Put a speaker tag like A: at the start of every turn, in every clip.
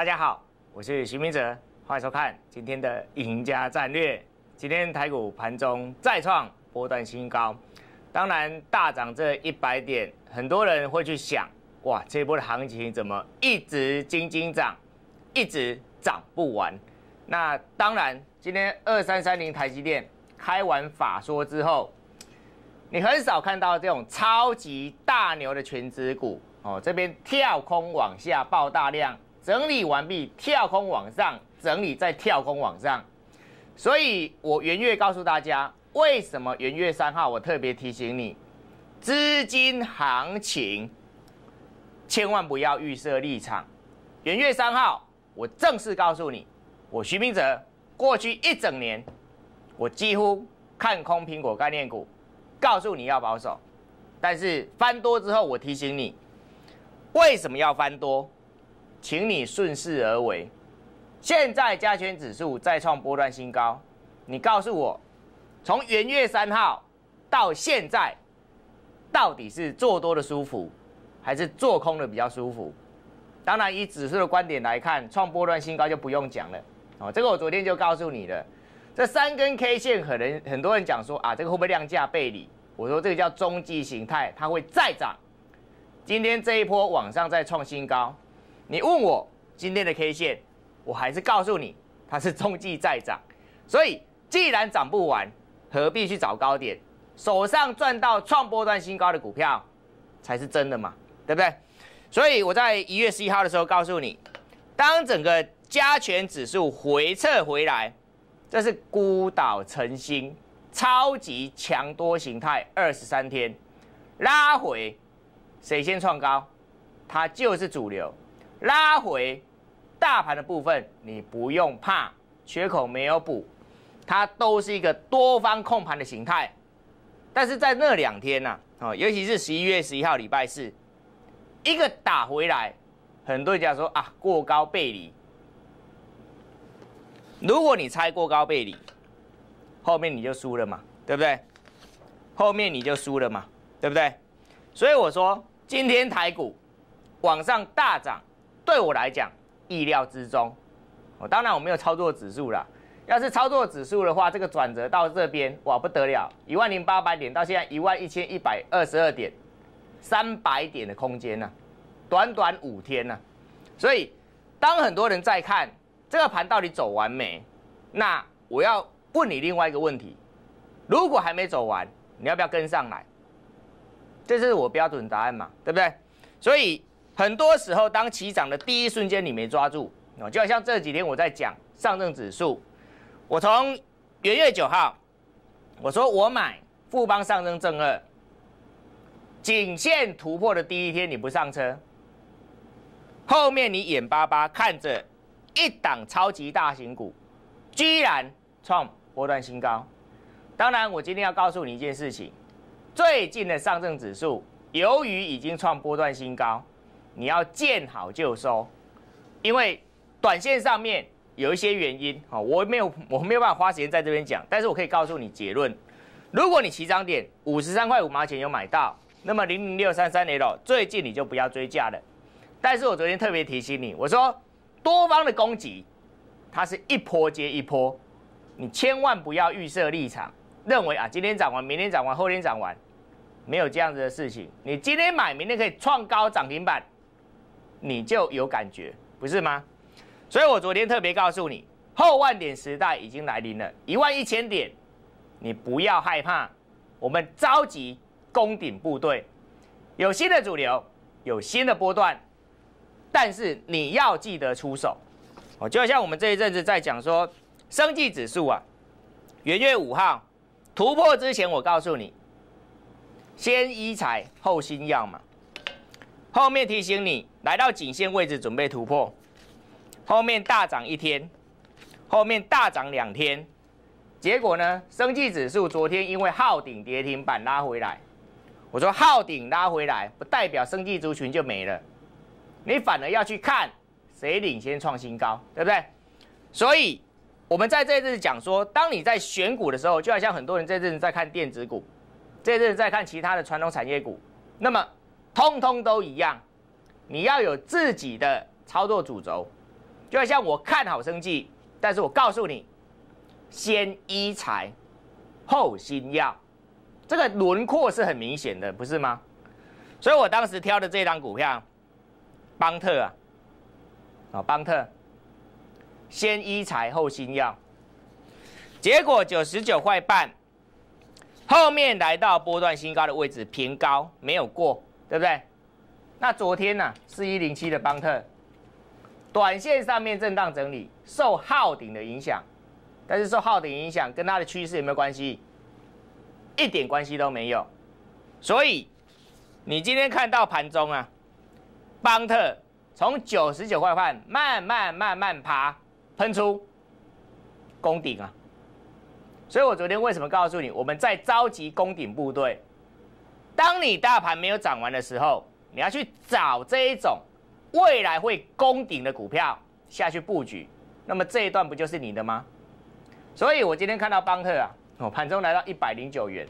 A: 大家好，我是徐明哲，欢迎收看今天的赢家战略。今天台股盘中再创波段新高，当然大涨这一百点，很多人会去想：哇，这波的行情怎么一直斤斤涨，一直涨不完？那当然，今天二三三零台积电开完法说之后，你很少看到这种超级大牛的全值股哦，这边跳空往下爆大量。整理完毕，跳空往上整理，再跳空往上。所以，我元月告诉大家，为什么元月三号我特别提醒你，资金行情千万不要预设立场。元月三号，我正式告诉你，我徐明哲过去一整年，我几乎看空苹果概念股，告诉你要保守。但是翻多之后，我提醒你，为什么要翻多？请你顺势而为。现在加权指数再创波段新高，你告诉我，从元月三号到现在，到底是做多的舒服，还是做空的比较舒服？当然，以指数的观点来看，创波段新高就不用讲了。哦，这个我昨天就告诉你了。这三根 K 线，可能很多人讲说啊，这个会不会量价背离？我说这个叫中级形态，它会再涨。今天这一波往上再创新高。你问我今天的 K 线，我还是告诉你，它是中继再涨。所以既然涨不完，何必去找高点？手上赚到创波段新高的股票才是真的嘛，对不对？所以我在一月十一号的时候告诉你，当整个加权指数回撤回来，这是孤岛成星，超级强多形态。二十三天拉回，谁先创高，它就是主流。拉回大盘的部分，你不用怕缺口没有补，它都是一个多方控盘的形态。但是在那两天呐，哦，尤其是十一月十一号礼拜四，一个打回来，很多人讲说啊过高背离，如果你猜过高背离，后面你就输了嘛，对不对？后面你就输了嘛，对不对？所以我说今天台股往上大涨。对我来讲，意料之中。我当然我没有操作指数了。要是操作指数的话，这个转折到这边，哇，不得了，一万零八百点到现在一万一千一百二十二点，三百点的空间呢，短短五天呢。所以，当很多人在看这个盘到底走完没，那我要问你另外一个问题：如果还没走完，你要不要跟上来？这是我标准答案嘛，对不对？所以。很多时候，当起涨的第一瞬间，你没抓住哦，就好像这几天我在讲上证指数，我从元月九号，我说我买富邦上证正二，颈线突破的第一天你不上车，后面你眼巴巴看着一档超级大型股居然创波段新高。当然，我今天要告诉你一件事情，最近的上证指数由于已经创波段新高。你要见好就收，因为短线上面有一些原因啊，我没有，我没有办法花时间在这边讲，但是我可以告诉你结论。如果你起涨点五十三块五毛钱有买到，那么零零六三三 L 最近你就不要追价了。但是我昨天特别提醒你，我说多方的攻击，它是一波接一波，你千万不要预设立场，认为啊今天涨完，明天涨完，后天涨完，没有这样子的事情。你今天买，明天可以创高涨停板。你就有感觉，不是吗？所以我昨天特别告诉你，后万点时代已经来临了，一万一千点，你不要害怕，我们召集攻顶部队，有新的主流，有新的波段，但是你要记得出手。哦，就像我们这一阵子在讲说，生计指数啊，元月五号突破之前，我告诉你，先医财后新药嘛。后面提醒你来到颈线位置准备突破，后面大涨一天，后面大涨两天，结果呢？升绩指数昨天因为号顶跌停板拉回来，我说号顶拉回来不代表升绩族群就没了，你反而要去看谁领先创新高，对不对？所以我们在这日讲说，当你在选股的时候，就好像很多人这子在看电子股，这子在看其他的传统产业股，那么。通通都一样，你要有自己的操作主轴，就像我看好生计，但是我告诉你，先医财，后新药，这个轮廓是很明显的，不是吗？所以我当时挑的这张股票，邦特啊，啊邦特，先医财后新药，结果九十九块半，后面来到波段新高的位置，平高没有过。对不对？那昨天呢是一零七的邦特，短线上面震荡整理，受耗顶的影响，但是受耗顶影响跟它的趋势有没有关系？一点关系都没有。所以你今天看到盘中啊，邦特从九十九块半慢慢慢慢爬，喷出攻顶啊。所以我昨天为什么告诉你，我们在召集攻顶部队？当你大盘没有涨完的时候，你要去找这一种未来会攻顶的股票下去布局，那么这一段不就是你的吗？所以我今天看到邦特啊，哦，盘中来到一百零九元，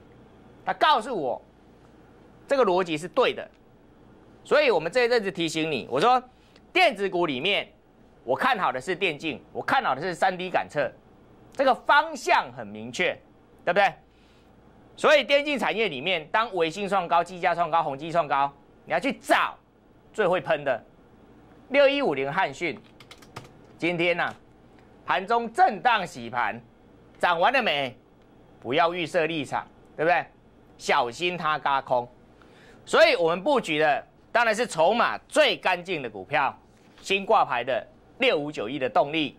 A: 他告诉我这个逻辑是对的，所以我们这一阵子提醒你，我说电子股里面我看好的是电竞，我看好的是三 D 感测，这个方向很明确，对不对？所以电竞产业里面，当维信创高、技佳创高、宏基创高，你要去找最会喷的六一五零汉讯。今天呢，盘中震荡洗盘，涨完了没？不要预设立场，对不对？小心它嘎空。所以我们布局的当然是筹码最干净的股票，新挂牌的六五九一的动力。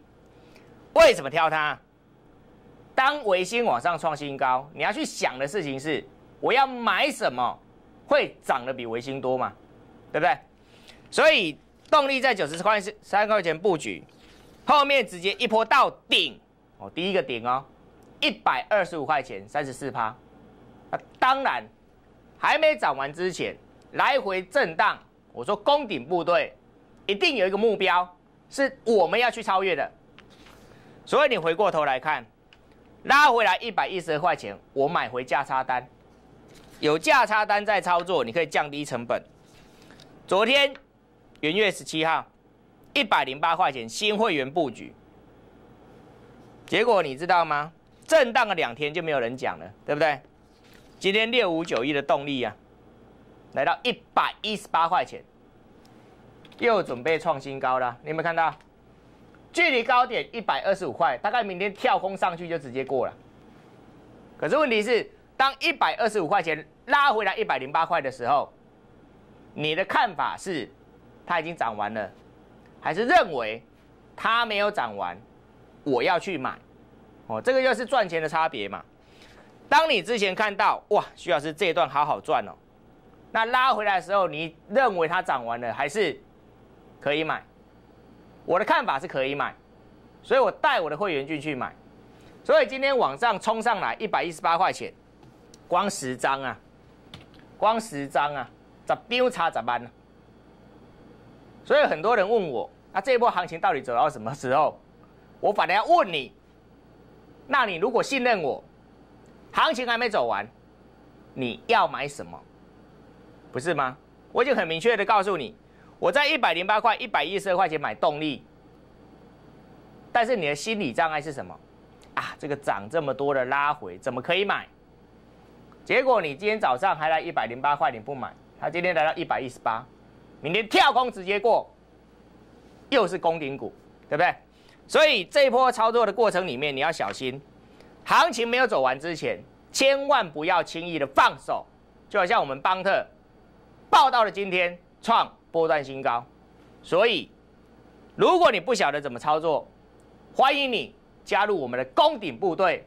A: 为什么挑它？当维新往上创新高，你要去想的事情是，我要买什么会涨得比维新多嘛？对不对？所以动力在九十块三块钱布局，后面直接一波到顶哦，第一个顶哦，一百二十五块钱，三十四趴。那当然还没涨完之前，来回震荡。我说攻顶部队一定有一个目标，是我们要去超越的。所以你回过头来看。拉回来一百一十块钱，我买回价差单，有价差单在操作，你可以降低成本。昨天元月十七号，一百零八块钱新会员布局，结果你知道吗？震荡了两天就没有人讲了，对不对？今天六五九一的动力啊，来到一百一十八块钱，又准备创新高了，你有没有看到？距离高点一百二十五块，大概明天跳空上去就直接过了。可是问题是，当一百二十五块钱拉回来一百零八块的时候，你的看法是，它已经涨完了，还是认为它没有涨完，我要去买？哦，这个就是赚钱的差别嘛。当你之前看到哇，徐老师这一段好好赚哦，那拉回来的时候，你认为它涨完了，还是可以买？我的看法是可以买，所以我带我的会员进去买，所以今天网上冲上来一百一十八块钱，光十张啊，光十张啊，咋偏差咋办呢？所以很多人问我，那这一波行情到底走到什么时候？我反正要问你，那你如果信任我，行情还没走完，你要买什么？不是吗？我已经很明确的告诉你。我在一百零八块、一百一十二块钱买动力，但是你的心理障碍是什么？啊，这个涨这么多的拉回怎么可以买？结果你今天早上还来一百零八块你不买，他今天来到一百一十八，明天跳空直接过，又是攻顶股，对不对？所以这一波操作的过程里面，你要小心，行情没有走完之前，千万不要轻易的放手。就好像我们邦特报道的今天创。波段新高，所以如果你不晓得怎么操作，欢迎你加入我们的攻顶部队，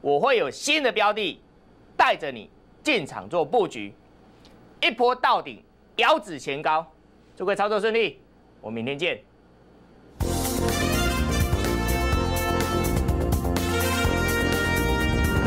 A: 我会有新的标的带着你进场做布局，一波到顶，腰子前高，祝各位操作顺利，我们明天见。